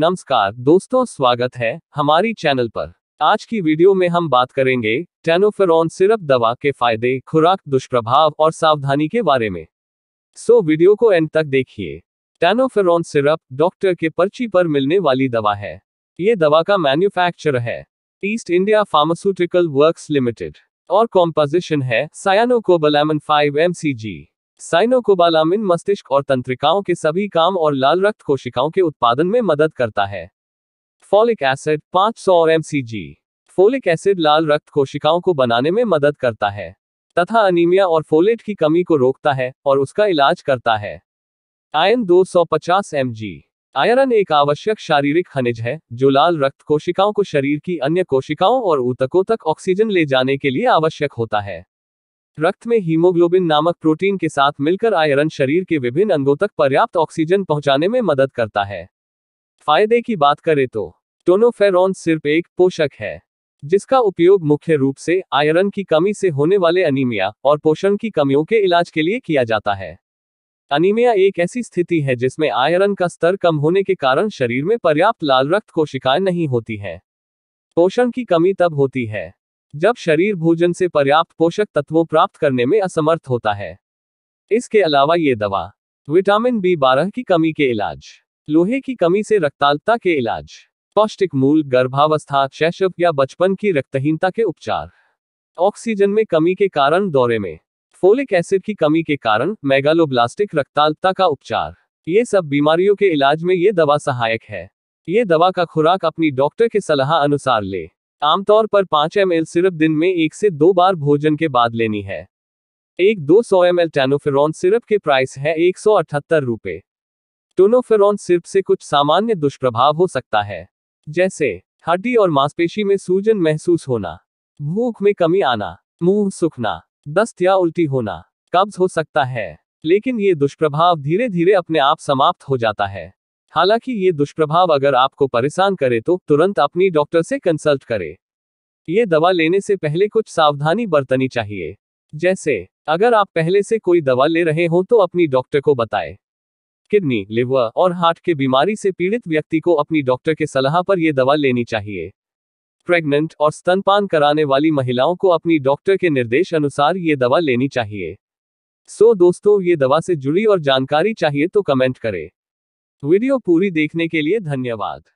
नमस्कार दोस्तों स्वागत है हमारी चैनल पर आज की वीडियो में हम बात करेंगे टेनोफेरोन सिरप दवा के फायदे खुराक दुष्प्रभाव और सावधानी के बारे में सो वीडियो को एंड तक देखिए टेनोफेरॉन सिरप डॉक्टर के पर्ची पर मिलने वाली दवा है ये दवा का मैन्युफैक्चर है East India pharmaceutical work limited और कॉम्पोजिशन है cyanocobalamin five M C G cyanocobalamin मस्तिष्क और तंत्रिकाओं के सभी काम और लाल रक्त कोशिकाओं के उत्पादन में मदद करता है फॉलिक एसिड 500 सौ एम फोलिक एसिड लाल रक्त कोशिकाओं को बनाने में मदद करता है तथा अनीमिया और फोलेट की कमी को रोकता है और उसका इलाज करता है आयन 250 mg आयरन एक आवश्यक शारीरिक खनिज है जो लाल रक्त कोशिकाओं को शरीर की अन्य कोशिकाओं और ऊतकों तक ऑक्सीजन ले जाने के लिए आवश्यक होता है रक्त में हीमोग्लोबिन नामक प्रोटीन के साथ मिलकर आयरन शरीर के विभिन्न अंगों तक पर्याप्त ऑक्सीजन पहुंचाने में मदद करता है फायदे की बात करें तो टोनोफेरॉन सिर्फ एक पोषक है जिसका उपयोग मुख्य रूप से आयरन की कमी से होने वाले अनीमिया और पोषण की कमियों के इलाज के लिए किया जाता है अनीमिया एक ऐसी स्थिति है जिसमें आयरन का स्तर कम होने के कारण शरीर में पर्याप्त लाल रक्त कोशिकाएं नहीं होती हैं पोषण की कमी तब होती है जब शरीर भोजन से पर्याप्त पोषक तत्वों प्राप्त करने में असमर्थ होता है इसके अलावा ये दवा विटामिन बी बारह की कमी के इलाज लोहे की कमी से रक्तालता के इलाज पौष्टिक मूल गर्भावस्था शैशव या बचपन की रक्तहीनता के उपचार ऑक्सीजन में कमी के कारण दौरे में फोलिक एसिड की कमी के कारण मेगालोब्लास्टिक रक्तालता का उपचार ये सब बीमारियों के इलाज में ये दवा सहायक है ये दवा का खुराक अपनी डॉक्टर के सलाह अनुसार ले आमतौर पर 5 एम सिर्फ दिन में एक से दो बार भोजन के बाद लेनी है एक 200 सौ एम एल टैनोफेरॉन सिरप के प्राइस है एक सौ अठहत्तर रूपए टोनोफेरॉन सिरप से कुछ सामान्य दुष्प्रभाव हो सकता है जैसे हड्डी और मांसपेशी में सूजन महसूस होना भूख में कमी आना मुंह सूखना दस्त या उल्टी होना कब्ज हो सकता है लेकिन ये दुष्प्रभाव धीरे धीरे अपने आप समाप्त हो जाता है हालांकि ये दुष्प्रभाव अगर आपको परेशान करे तो तुरंत अपनी डॉक्टर से कंसल्ट करें ये दवा लेने से पहले कुछ सावधानी बरतनी चाहिए जैसे अगर आप पहले से कोई दवा ले रहे हो तो अपनी डॉक्टर को बताएं किडनी लिवर और हार्ट के बीमारी से पीड़ित व्यक्ति को अपनी डॉक्टर के सलाह पर यह दवा लेनी चाहिए प्रेग्नेंट और स्तनपान कराने वाली महिलाओं को अपनी डॉक्टर के निर्देश अनुसार ये दवा लेनी चाहिए सो दोस्तों ये दवा से जुड़ी और जानकारी चाहिए तो कमेंट करें वीडियो पूरी देखने के लिए धन्यवाद